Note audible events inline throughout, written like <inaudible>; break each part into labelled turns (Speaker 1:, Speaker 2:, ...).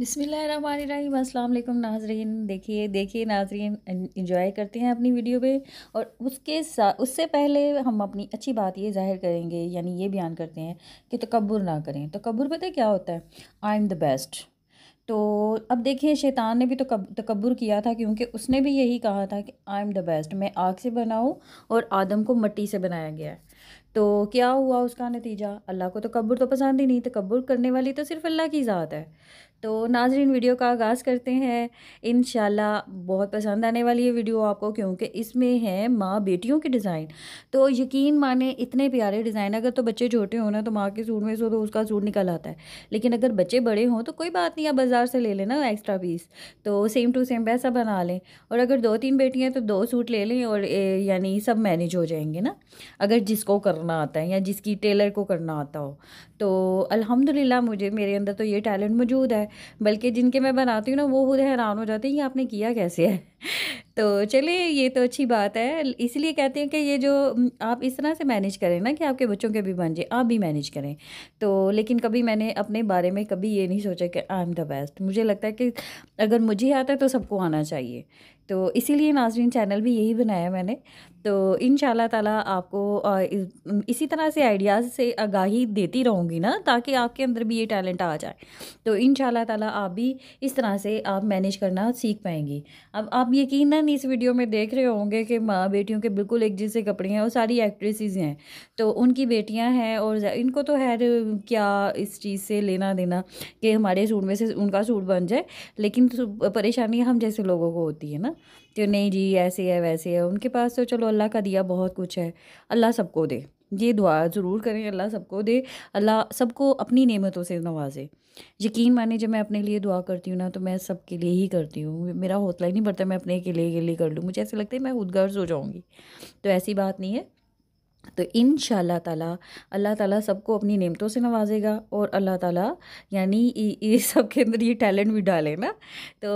Speaker 1: बिसमीम अल्लाम नाजरीन देखिए देखिए नाजरीन इन्जॉय करते हैं अपनी वीडियो पे और उसके साथ उससे पहले हम अपनी अच्छी बात ये जाहिर करेंगे यानी ये बयान करते हैं कि तकबर ना करें तकबर पता क्या होता है आई एम द बेस्ट तो अब देखिए शैतान ने भी तो तकबर किया था क्योंकि उसने भी यही कहा था कि आई एम द बेस्ट मैं आग से बनाऊँ और आदम को मट्टी से बनाया गया है तो क्या हुआ उसका नतीजा अल्लाह को तो तकबर तो पसंद ही नहीं तकबर करने वाली तो सिर्फ अल्लाह की ज़ात है तो नाजरीन वीडियो का आगाज़ करते हैं इन बहुत पसंद आने वाली है वीडियो आपको क्योंकि इसमें है माँ बेटियों के डिज़ाइन तो यकीन माने इतने प्यारे डिज़ाइन अगर तो बच्चे छोटे हों ना तो माँ के सूट में सो तो उसका सूट निकल आता है लेकिन अगर बच्चे बड़े हों तो कोई बात नहीं आप बाज़ार से ले लेना एक्स्ट्रा पीस तो सेम टू सेम वैसा बना लें और अगर दो तीन बेटियाँ तो दो सूट ले लें और यानी सब मैनेज हो जाएंगे ना अगर जिसको करना आता है या जिसकी टेलर को करना आता हो तो अलहमदिल्ला मुझे मेरे अंदर तो ये टैलेंट मौजूद है बल्कि जिनके मैं बनाती हूँ ना वो खुद हैरान हो जाते हैं ये आपने किया कैसे है <laughs> तो चलिए ये तो अच्छी बात है इसलिए कहते हैं कि ये जो आप इस तरह से मैनेज करें ना कि आपके बच्चों के भी बन जाए आप भी मैनेज करें तो लेकिन कभी मैंने अपने बारे में कभी ये नहीं सोचा कि आई एम द बेस्ट मुझे लगता है कि अगर मुझे आता है तो सबको आना चाहिए तो इसीलिए नाजरीन चैनल भी यही बनाया मैंने तो इन ताला आपको इसी तरह से आइडियाज़ से आगाही देती रहूँगी ना ताकि आपके अंदर भी ये टैलेंट आ जाए तो इन ताला आप भी इस तरह से आप मैनेज करना सीख पाएंगी अब आप यकीनन इस वीडियो में देख रहे होंगे कि माँ बेटियों के बिल्कुल एक जैसे कपड़े हैं और सारी एक्ट्रेसेस हैं तो उनकी बेटियाँ हैं और इनको तो है क्या इस चीज़ से लेना देना कि हमारे सूट में से उनका सूट बन जाए लेकिन परेशानी हम जैसे लोगों को होती है ना तो नहीं जी ऐसे है वैसे है उनके पास तो चलो अल्लाह का दिया बहुत कुछ है अल्लाह सबको दे ये दुआ ज़रूर करें अल्लाह सबको दे अल्लाह सबको अपनी नेमतों से नवाजे यकीन माने जब मैं अपने लिए दुआ करती हूँ ना तो मैं सबके लिए ही करती हूँ मेरा हौसला ही नहीं बढ़ता मैं अपने के लिए के लिए कर लूँ मुझे ऐसे लगता है मैं खुदगर्ज हो जाऊँगी तो ऐसी बात नहीं है तो इन ताला अल्लाह ताला सबको अपनी नेमतों से नवाजेगा और अल्लाह ताला यानी ये सब के अंदर ये टैलेंट भी डाले ना तो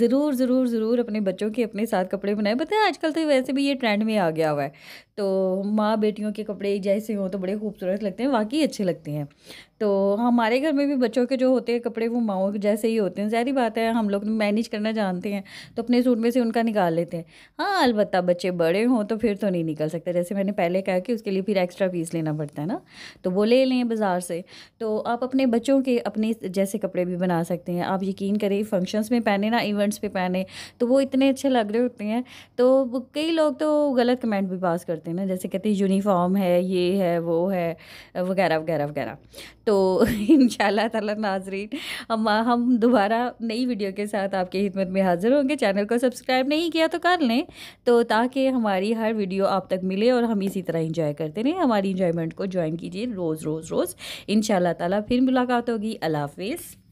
Speaker 1: ज़रूर ज़रूर ज़रूर अपने बच्चों के अपने साथ कपड़े बनाए पता आजकल तो वैसे भी ये ट्रेंड में आ गया हुआ है तो माँ बेटियों के कपड़े जैसे हों तो बड़े खूबसूरत लगते हैं वाकई अच्छे लगते हैं तो हमारे घर में भी बच्चों के जो होते हैं कपड़े वो माओ जैसे ही होते हैं ज़ाहरी बात है हम लोग मैनेज करना जानते हैं तो अपने सूट में से उनका निकाल लेते हैं हाँ अलबत् बच्चे बड़े हों तो फिर तो नहीं निकल सकते जैसे मैंने पहले कहा कि उसके लिए फिर एक्स्ट्रा फीस लेना पड़ता है ना तो वो ले लें बाज़ार से तो आप अपने बच्चों के अपने जैसे कपड़े भी बना सकते हैं आप यकीन करें फंक्शंस में पहने ना इवेंट्स पर पहने तो वो इतने अच्छे लग रहे होते हैं तो कई लोग तो गलत कमेंट भी पास करते हैं ना जैसे कहते हैं यूनिफॉर्म है ये है वो है वगैरह वगैरह वगैरह तो <laughs> इन ताला नाजरीन हम हम दोबारा नई वीडियो के साथ आपके खिदमत में हाज़िर होंगे चैनल को सब्सक्राइब नहीं किया तो कर लें तो ताकि हमारी हर वीडियो आप तक मिले और हम इसी तरह इंजॉय करते रहें हमारी इंजॉयमेंट को ज्वाइन कीजिए रोज़ रोज़ रोज़ इन ताला फिर मुलाकात होगी अला हाफ